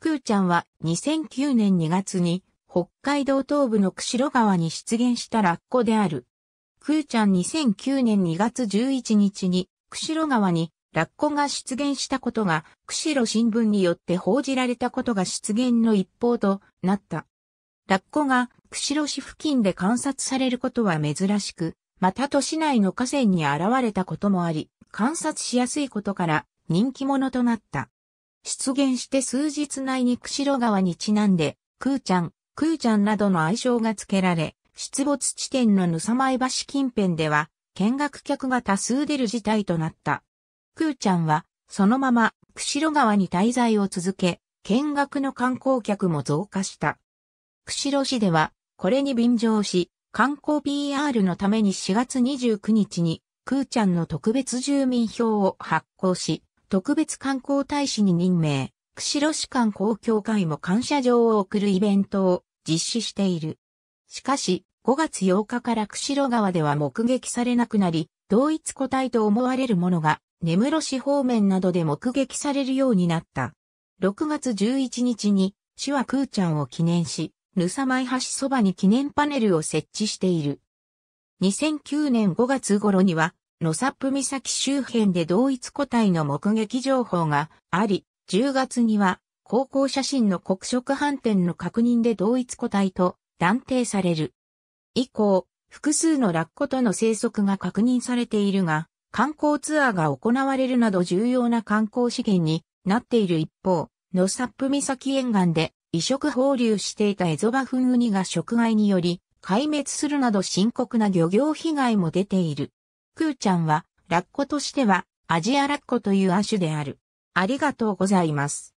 クーちゃんは2009年2月に北海道東部の釧路川に出現したラッコである。クーちゃん2009年2月11日に釧路川にラッコが出現したことが釧路新聞によって報じられたことが出現の一方となった。ラッコが釧路市付近で観察されることは珍しく、また都市内の河川に現れたこともあり、観察しやすいことから人気者となった。出現して数日内に釧路川にちなんで、クーちゃん、クーちゃんなどの愛称が付けられ、出没地点のぬさまい橋近辺では、見学客が多数出る事態となった。クーちゃんは、そのまま、釧路川に滞在を続け、見学の観光客も増加した。釧路市では、これに便乗し、観光 PR のために4月29日に、クーちゃんの特別住民票を発行し、特別観光大使に任命、釧路市観光協会も感謝状を贈るイベントを実施している。しかし、5月8日から釧路川では目撃されなくなり、同一個体と思われるものが、根室市方面などで目撃されるようになった。6月11日に、市は空ーちゃんを記念し、ぬさまい橋そばに記念パネルを設置している。2009年5月頃には、ロサップ岬周辺で同一個体の目撃情報があり、10月には高校写真の黒色斑点の確認で同一個体と断定される。以降、複数のラッコとの生息が確認されているが、観光ツアーが行われるなど重要な観光資源になっている一方、ノサップ岬沿岸で移植放流していたエゾバフンウニが食害により壊滅するなど深刻な漁業被害も出ている。クーちゃんは、ラッコとしては、アジアラッコという亜種である。ありがとうございます。